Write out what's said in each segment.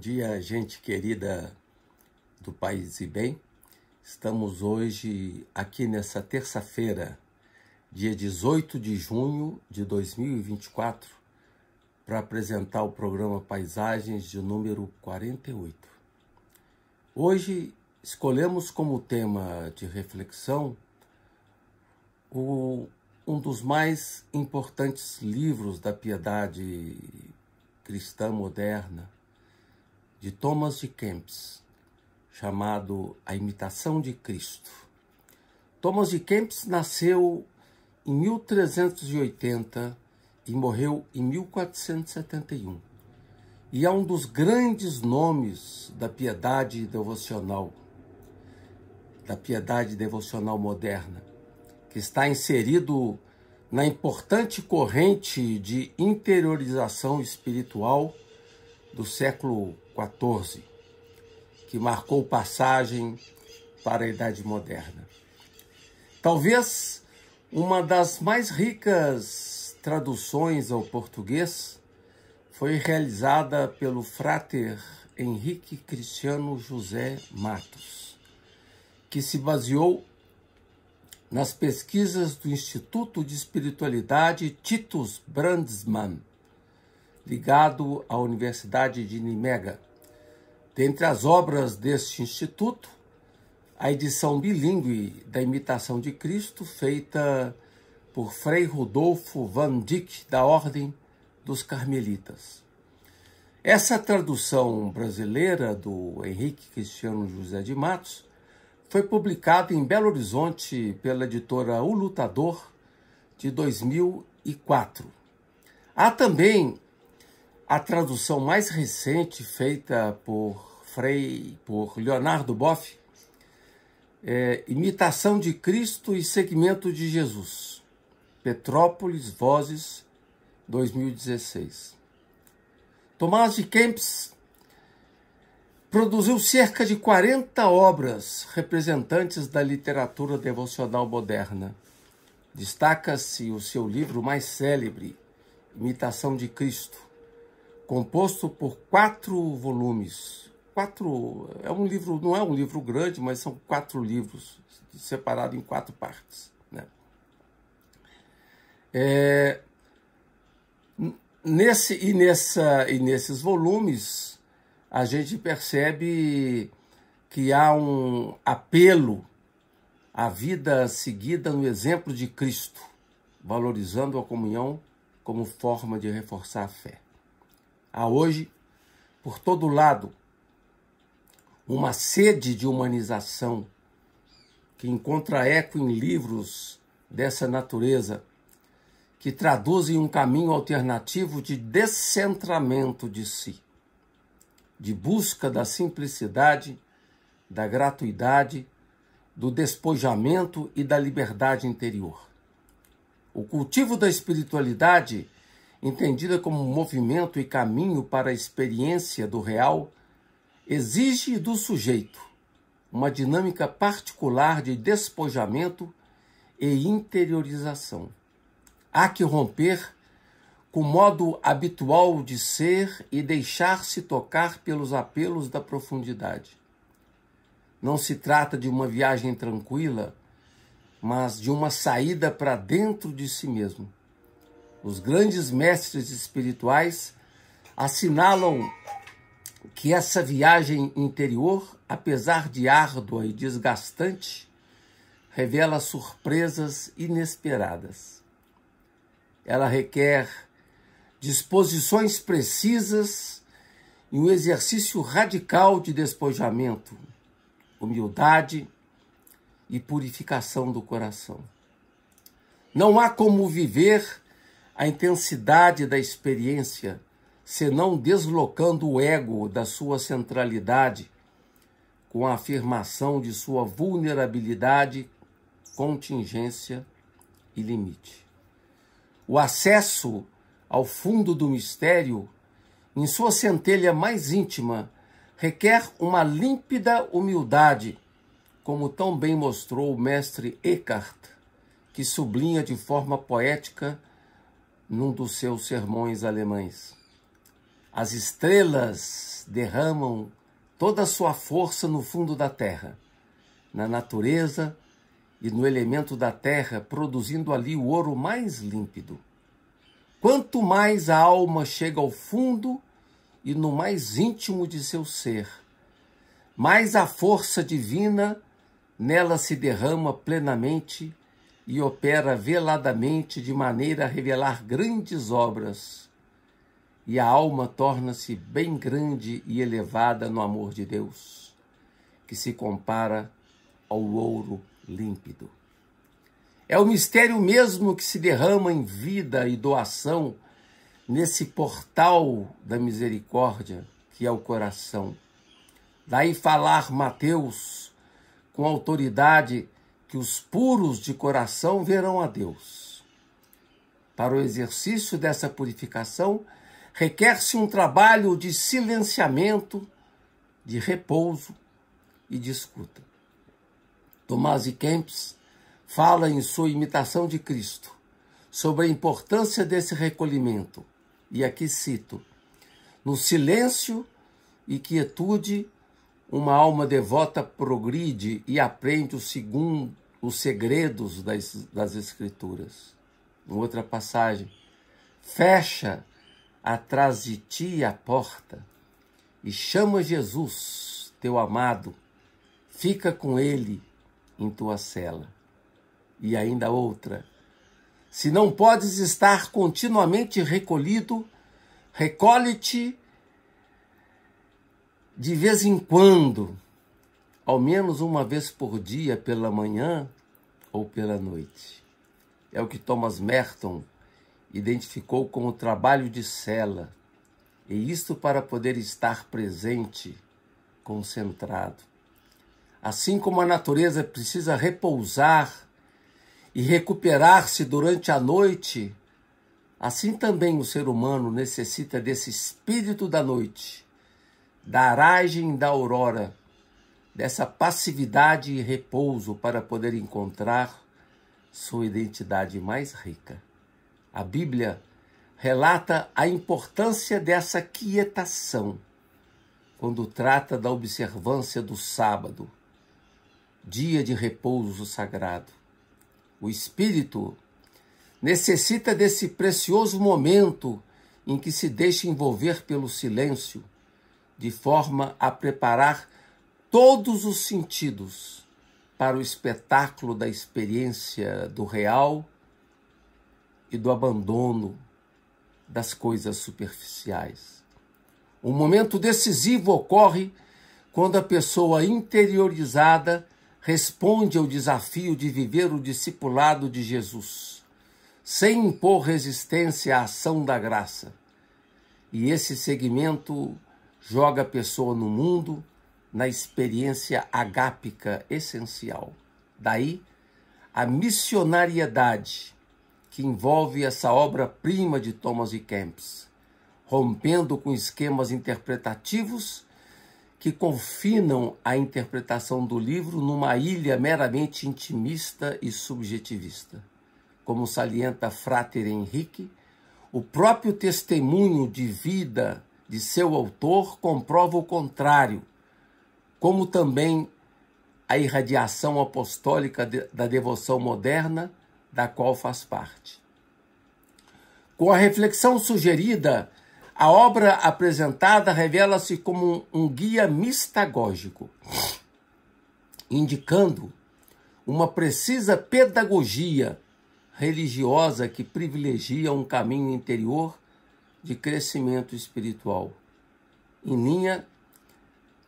dia, gente querida do País e Bem. Estamos hoje aqui nessa terça-feira, dia 18 de junho de 2024, para apresentar o programa Paisagens de número 48. Hoje escolhemos como tema de reflexão o, um dos mais importantes livros da piedade cristã moderna, de Thomas de Kempis, chamado A Imitação de Cristo. Thomas de Kempis nasceu em 1380 e morreu em 1471. E é um dos grandes nomes da piedade devocional, da piedade devocional moderna, que está inserido na importante corrente de interiorização espiritual do século XIV, que marcou passagem para a Idade Moderna. Talvez uma das mais ricas traduções ao português foi realizada pelo frater Henrique Cristiano José Matos, que se baseou nas pesquisas do Instituto de Espiritualidade Titus Brandsmann, ligado à Universidade de Nimega. Dentre as obras deste instituto, a edição bilíngue da Imitação de Cristo, feita por Frei Rodolfo Van Dyck, da Ordem dos Carmelitas. Essa tradução brasileira do Henrique Cristiano José de Matos foi publicada em Belo Horizonte pela editora O Lutador de 2004. Há também a tradução mais recente feita por Frei, por Leonardo Boff, é Imitação de Cristo e Segmento de Jesus. Petrópolis Vozes 2016. Tomás de Kempis produziu cerca de 40 obras representantes da literatura devocional moderna. Destaca-se o seu livro mais célebre, Imitação de Cristo, composto por quatro volumes. Quatro, é um livro, não é um livro grande, mas são quatro livros separados em quatro partes. Né? É, nesse e nessa e nesses volumes a gente percebe que há um apelo à vida seguida no exemplo de Cristo, valorizando a comunhão como forma de reforçar a fé há hoje, por todo lado, uma sede de humanização que encontra eco em livros dessa natureza, que traduzem um caminho alternativo de descentramento de si, de busca da simplicidade, da gratuidade, do despojamento e da liberdade interior. O cultivo da espiritualidade entendida como movimento e caminho para a experiência do real, exige do sujeito uma dinâmica particular de despojamento e interiorização. Há que romper com o modo habitual de ser e deixar-se tocar pelos apelos da profundidade. Não se trata de uma viagem tranquila, mas de uma saída para dentro de si mesmo os grandes mestres espirituais assinalam que essa viagem interior, apesar de árdua e desgastante, revela surpresas inesperadas. Ela requer disposições precisas e um exercício radical de despojamento, humildade e purificação do coração. Não há como viver a intensidade da experiência, senão deslocando o ego da sua centralidade, com a afirmação de sua vulnerabilidade, contingência e limite. O acesso ao fundo do mistério, em sua centelha mais íntima, requer uma límpida humildade, como tão bem mostrou o mestre Eckhart, que sublinha de forma poética num dos seus sermões alemães. As estrelas derramam toda a sua força no fundo da terra, na natureza e no elemento da terra, produzindo ali o ouro mais límpido. Quanto mais a alma chega ao fundo e no mais íntimo de seu ser, mais a força divina nela se derrama plenamente e opera veladamente de maneira a revelar grandes obras. E a alma torna-se bem grande e elevada no amor de Deus, que se compara ao ouro límpido. É o mistério mesmo que se derrama em vida e doação nesse portal da misericórdia que é o coração. Daí falar Mateus com autoridade que os puros de coração verão a Deus. Para o exercício dessa purificação, requer-se um trabalho de silenciamento, de repouso e de escuta. Tomás de Kempis fala em sua imitação de Cristo sobre a importância desse recolhimento, e aqui cito: No silêncio e quietude, uma alma devota progride e aprende o segundo os segredos das, das Escrituras. Em outra passagem, fecha atrás de ti a porta e chama Jesus, teu amado, fica com ele em tua cela. E ainda outra, se não podes estar continuamente recolhido, recolhe-te de vez em quando ao menos uma vez por dia, pela manhã ou pela noite. É o que Thomas Merton identificou como trabalho de cela, e isto para poder estar presente, concentrado. Assim como a natureza precisa repousar e recuperar-se durante a noite, assim também o ser humano necessita desse espírito da noite, da aragem da aurora dessa passividade e repouso para poder encontrar sua identidade mais rica. A Bíblia relata a importância dessa quietação quando trata da observância do sábado, dia de repouso sagrado. O espírito necessita desse precioso momento em que se deixa envolver pelo silêncio, de forma a preparar todos os sentidos para o espetáculo da experiência do real e do abandono das coisas superficiais. Um momento decisivo ocorre quando a pessoa interiorizada responde ao desafio de viver o discipulado de Jesus, sem impor resistência à ação da graça. E esse segmento joga a pessoa no mundo na experiência agápica essencial. Daí a missionariedade que envolve essa obra-prima de Thomas e Kempis, rompendo com esquemas interpretativos que confinam a interpretação do livro numa ilha meramente intimista e subjetivista. Como salienta Frater Henrique, o próprio testemunho de vida de seu autor comprova o contrário, como também a irradiação apostólica de, da devoção moderna, da qual faz parte. Com a reflexão sugerida, a obra apresentada revela-se como um, um guia mistagógico, indicando uma precisa pedagogia religiosa que privilegia um caminho interior de crescimento espiritual, em linha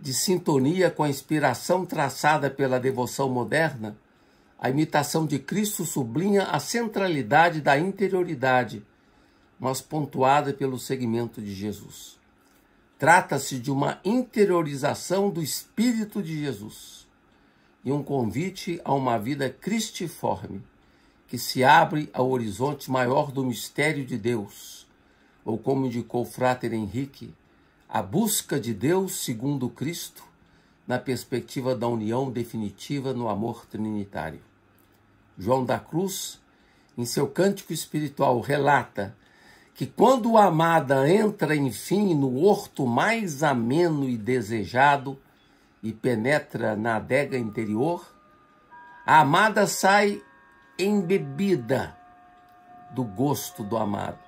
de sintonia com a inspiração traçada pela devoção moderna, a imitação de Cristo sublinha a centralidade da interioridade, mas pontuada pelo segmento de Jesus. Trata-se de uma interiorização do Espírito de Jesus e um convite a uma vida cristiforme, que se abre ao horizonte maior do mistério de Deus, ou como indicou o Frater Henrique, a busca de Deus segundo Cristo, na perspectiva da união definitiva no amor trinitário. João da Cruz, em seu cântico espiritual, relata que quando a amada entra, enfim, no horto mais ameno e desejado e penetra na adega interior, a amada sai embebida do gosto do amado.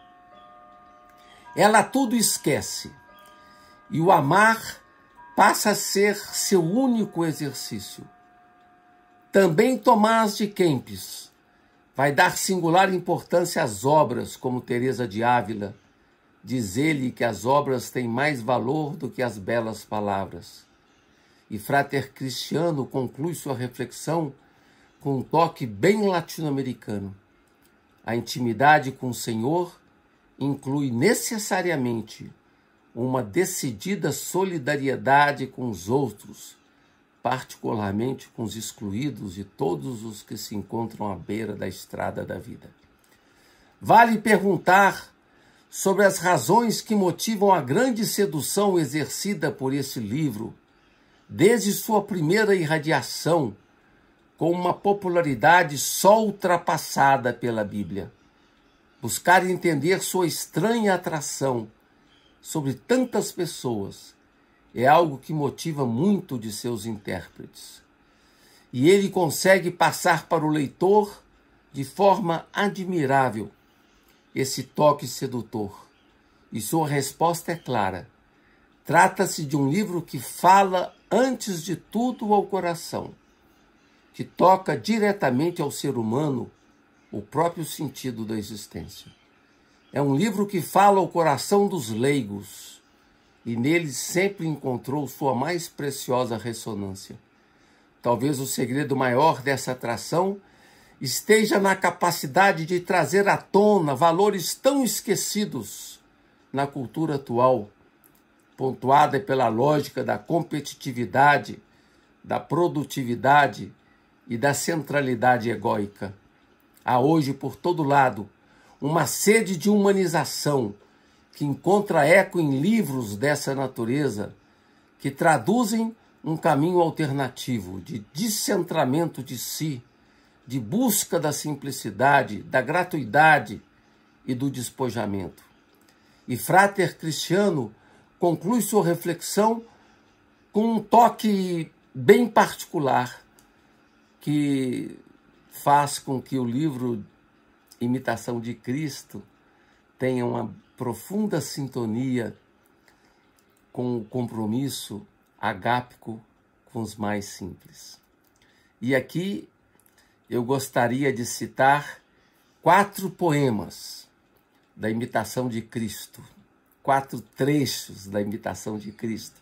Ela tudo esquece, e o amar passa a ser seu único exercício. Também Tomás de Kempis vai dar singular importância às obras, como Teresa de Ávila. Diz ele que as obras têm mais valor do que as belas palavras. E Frater Cristiano conclui sua reflexão com um toque bem latino-americano. A intimidade com o Senhor inclui necessariamente uma decidida solidariedade com os outros, particularmente com os excluídos e todos os que se encontram à beira da estrada da vida. Vale perguntar sobre as razões que motivam a grande sedução exercida por esse livro, desde sua primeira irradiação, com uma popularidade só ultrapassada pela Bíblia. Buscar entender sua estranha atração sobre tantas pessoas é algo que motiva muito de seus intérpretes. E ele consegue passar para o leitor de forma admirável esse toque sedutor. E sua resposta é clara. Trata-se de um livro que fala antes de tudo ao coração, que toca diretamente ao ser humano o próprio sentido da existência. É um livro que fala ao coração dos leigos e nele sempre encontrou sua mais preciosa ressonância. Talvez o segredo maior dessa atração esteja na capacidade de trazer à tona valores tão esquecidos na cultura atual, pontuada pela lógica da competitividade, da produtividade e da centralidade egóica. Há hoje por todo lado uma sede de humanização que encontra eco em livros dessa natureza, que traduzem um caminho alternativo de descentramento de si, de busca da simplicidade, da gratuidade e do despojamento. E Frater Cristiano conclui sua reflexão com um toque bem particular que faz com que o livro imitação de Cristo tenha uma profunda sintonia com o compromisso agápico com os mais simples. E aqui eu gostaria de citar quatro poemas da imitação de Cristo, quatro trechos da imitação de Cristo,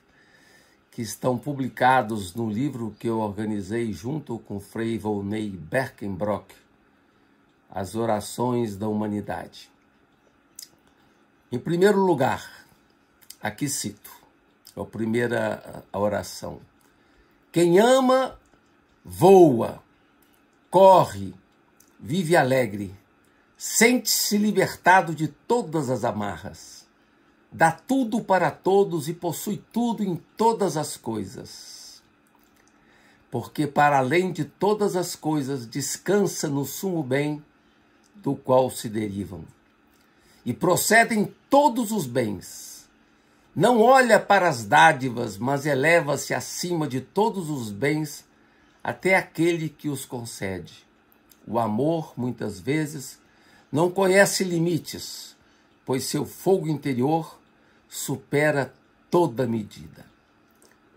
que estão publicados no livro que eu organizei junto com Frei Volney Berkenbrock, as orações da humanidade. Em primeiro lugar, aqui cito é a primeira oração: Quem ama, voa, corre, vive alegre, sente-se libertado de todas as amarras, dá tudo para todos e possui tudo em todas as coisas. Porque, para além de todas as coisas, descansa no sumo bem do qual se derivam. E procedem todos os bens. Não olha para as dádivas, mas eleva-se acima de todos os bens até aquele que os concede. O amor, muitas vezes, não conhece limites, pois seu fogo interior supera toda medida.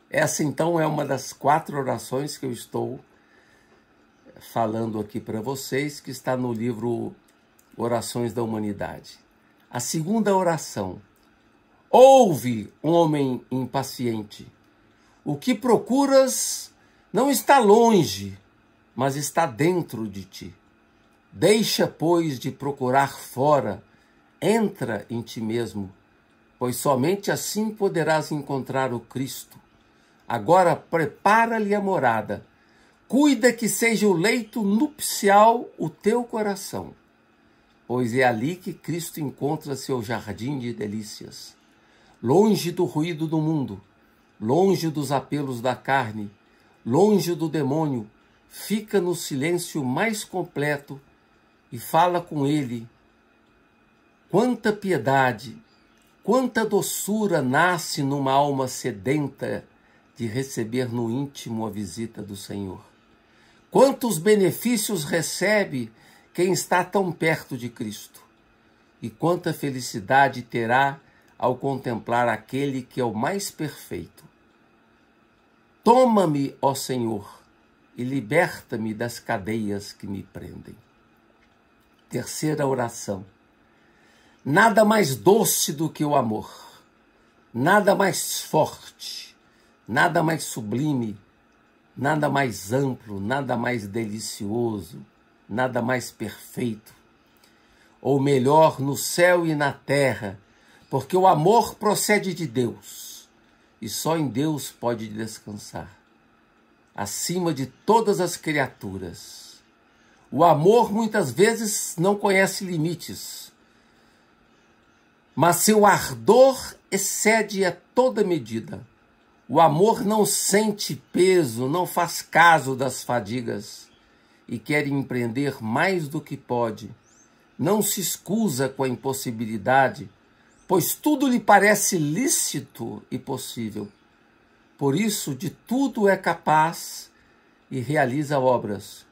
Essa então é uma das quatro orações que eu estou falando aqui para vocês, que está no livro Orações da Humanidade. A segunda oração. Ouve, homem impaciente, o que procuras não está longe, mas está dentro de ti. Deixa, pois, de procurar fora, entra em ti mesmo, pois somente assim poderás encontrar o Cristo. Agora prepara-lhe a morada cuida que seja o leito nupcial o teu coração, pois é ali que Cristo encontra seu jardim de delícias, longe do ruído do mundo, longe dos apelos da carne, longe do demônio, fica no silêncio mais completo e fala com ele. Quanta piedade, quanta doçura nasce numa alma sedenta de receber no íntimo a visita do Senhor. Quantos benefícios recebe quem está tão perto de Cristo? E quanta felicidade terá ao contemplar aquele que é o mais perfeito. Toma-me, ó Senhor, e liberta-me das cadeias que me prendem. Terceira oração. Nada mais doce do que o amor, nada mais forte, nada mais sublime Nada mais amplo, nada mais delicioso, nada mais perfeito. Ou melhor, no céu e na terra, porque o amor procede de Deus e só em Deus pode descansar. Acima de todas as criaturas. O amor muitas vezes não conhece limites, mas seu ardor excede a toda medida o amor não sente peso, não faz caso das fadigas e quer empreender mais do que pode. Não se escusa com a impossibilidade, pois tudo lhe parece lícito e possível. Por isso, de tudo é capaz e realiza obras,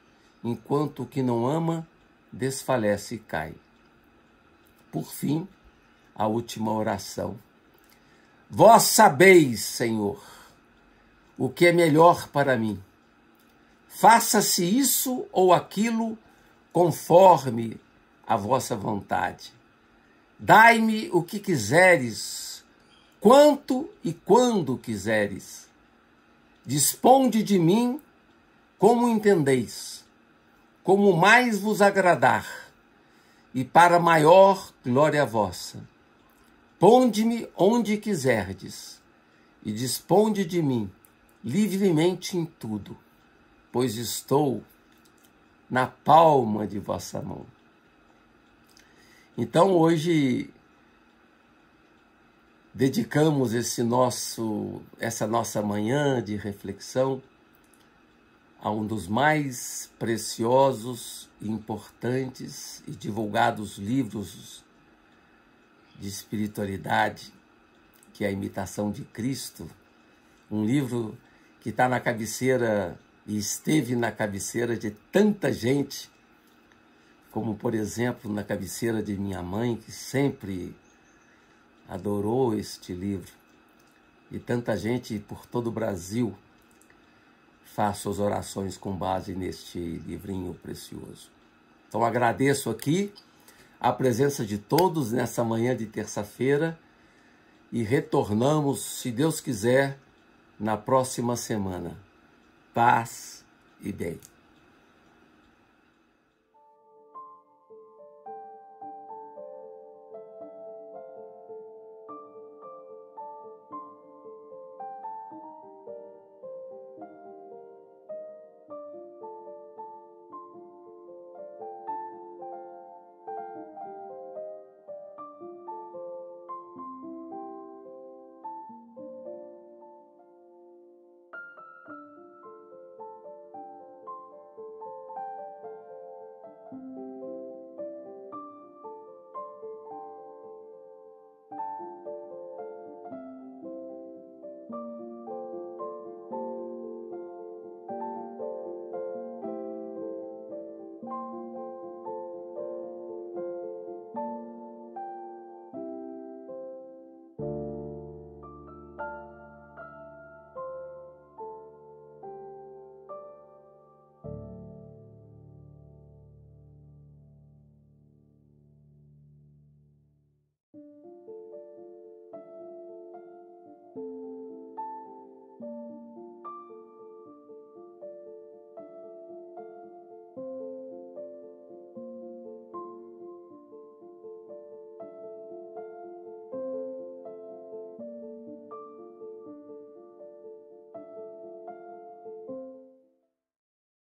enquanto o que não ama desfalece e cai. Por fim, a última oração. Vós sabeis, Senhor, o que é melhor para mim. Faça-se isso ou aquilo conforme a vossa vontade. Dai-me o que quiseres, quanto e quando quiseres. Disponde de mim como entendeis, como mais vos agradar, e para maior glória vossa. Ponde-me onde quiserdes, e disponde de mim livremente em tudo, pois estou na palma de vossa mão. Então hoje dedicamos esse nosso essa nossa manhã de reflexão a um dos mais preciosos, importantes e divulgados livros de espiritualidade, que é a imitação de Cristo, um livro que está na cabeceira e esteve na cabeceira de tanta gente, como por exemplo na cabeceira de minha mãe, que sempre adorou este livro, e tanta gente por todo o Brasil faz suas orações com base neste livrinho precioso. Então agradeço aqui a presença de todos nessa manhã de terça-feira e retornamos, se Deus quiser, na próxima semana. Paz e bem.